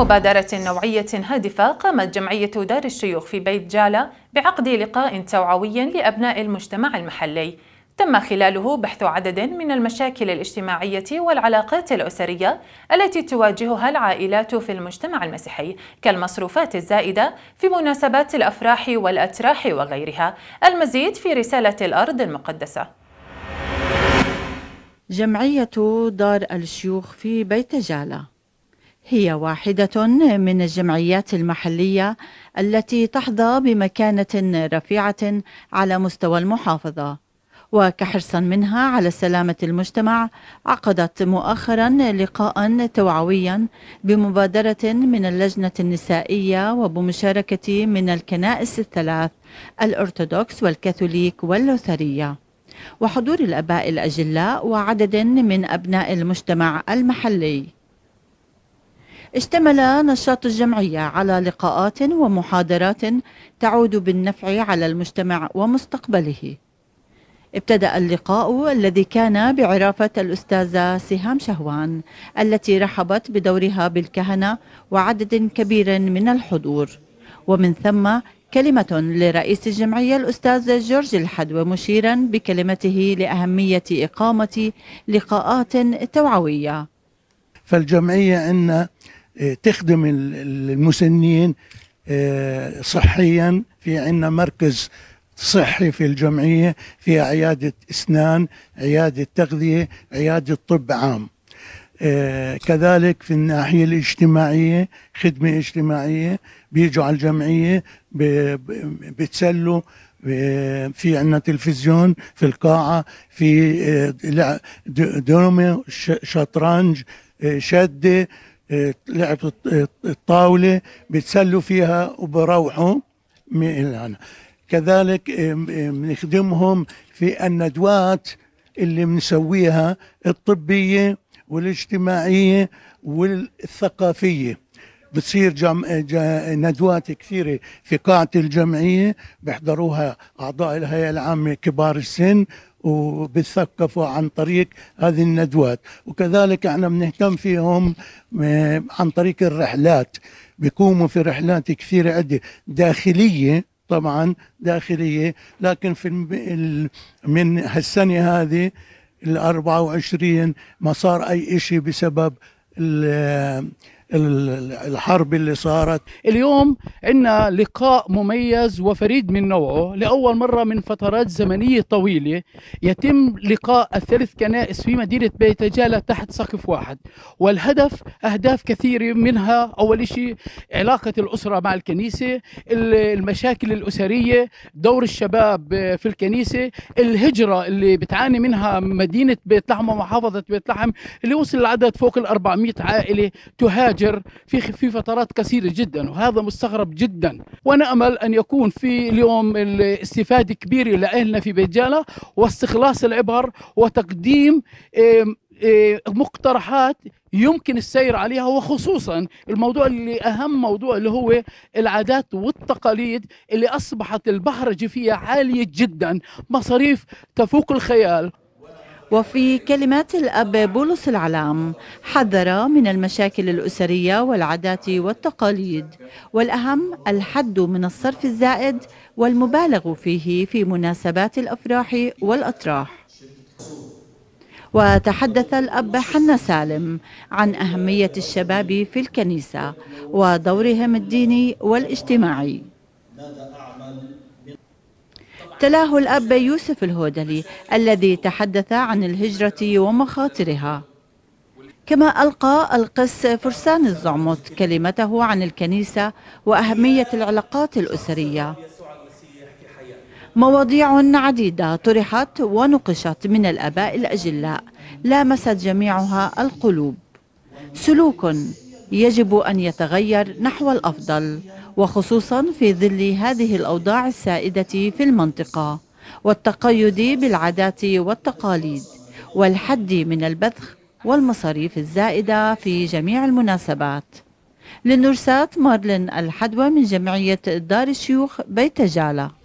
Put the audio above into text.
مبادرة نوعية هادفة قامت جمعية دار الشيوخ في بيت جالة بعقد لقاء توعوي لأبناء المجتمع المحلي تم خلاله بحث عدد من المشاكل الاجتماعية والعلاقات الأسرية التي تواجهها العائلات في المجتمع المسيحي كالمصروفات الزائدة في مناسبات الأفراح والأتراح وغيرها المزيد في رسالة الأرض المقدسة جمعية دار الشيوخ في بيت جالة هي واحدة من الجمعيات المحلية التي تحظى بمكانة رفيعة على مستوى المحافظة وكحرصا منها على سلامة المجتمع عقدت مؤخرا لقاء توعويا بمبادرة من اللجنة النسائية وبمشاركة من الكنائس الثلاث الأرثوذكس والكاثوليك واللوثرية وحضور الأباء الأجلاء وعدد من أبناء المجتمع المحلي اشتمل نشاط الجمعية على لقاءات ومحاضرات تعود بالنفع على المجتمع ومستقبله ابتدأ اللقاء الذي كان بعرافة الأستاذة سهام شهوان التي رحبت بدورها بالكهنة وعدد كبير من الحضور ومن ثم كلمة لرئيس الجمعية الأستاذ جورج الحد مشيرا بكلمته لأهمية إقامة لقاءات توعوية فالجمعية أن تخدم المسنين آه، صحيا في عندنا مركز صحي في الجمعية في عيادة إسنان عيادة تغذية عيادة طب عام آه، كذلك في الناحية الاجتماعية خدمة اجتماعية بيجوا على الجمعية بتسلوا آه، في عنا تلفزيون في القاعة في دومة شطرنج شدة لعبة الطاولة بتسلوا فيها وبروحوا من هنا كذلك آه، آه، بنخدمهم في الندوات اللي بنسويها الطبية والاجتماعية والثقافية بتصير جم... آه، ج... ندوات كثيرة في قاعة الجمعية بيحضروها أعضاء الهيئة العامة كبار السن وبتثقفوا عن طريق هذه الندوات وكذلك احنا بنهتم فيهم آه، عن طريق الرحلات بيقوموا في رحلات كثيرة عدة داخلية طبعا داخلية لكن في من هالسنة هذه ال 24 ما صار أي شيء بسبب الحرب اللي صارت اليوم عندنا لقاء مميز وفريد من نوعه لأول مرة من فترات زمنية طويلة يتم لقاء الثلاث كنائس في مدينة بيت جالة تحت سقف واحد والهدف أهداف كثيرة منها أول شيء علاقة الأسرة مع الكنيسة المشاكل الأسرية دور الشباب في الكنيسة الهجرة اللي بتعاني منها مدينة بيت لحم ومحافظة بيت لحم اللي وصل العدد فوق ال 400 عائلة تهاجر الفجر في في فترات كثيرة جدا وهذا مستغرب جدا ونامل أمل أن يكون في اليوم الاستفادة كبيرة لأهلنا في بجالة واستخلاص العبر وتقديم مقترحات يمكن السير عليها وخصوصا الموضوع اللي اهم موضوع اللي هو العادات والتقاليد اللي اصبحت البهرجه فيها عاليه جدا مصاريف تفوق الخيال وفي كلمات الأب بولس العلام حذر من المشاكل الأسرية والعادات والتقاليد والأهم الحد من الصرف الزائد والمبالغ فيه في مناسبات الأفراح والأطراح وتحدث الأب حنا سالم عن أهمية الشباب في الكنيسة ودورهم الديني والاجتماعي تلاه الأب يوسف الهودلي الذي تحدث عن الهجرة ومخاطرها كما ألقى القس فرسان الزعمط كلمته عن الكنيسة وأهمية العلاقات الأسرية مواضيع عديدة طرحت ونقشت من الأباء الأجلاء لامست جميعها القلوب سلوك يجب أن يتغير نحو الأفضل وخصوصا في ظل هذه الأوضاع السائدة في المنطقة والتقيد بالعادات والتقاليد والحد من البذخ والمصاريف الزائدة في جميع المناسبات لنرسات مارلين الحدوى من جمعية دار الشيوخ بيت جالة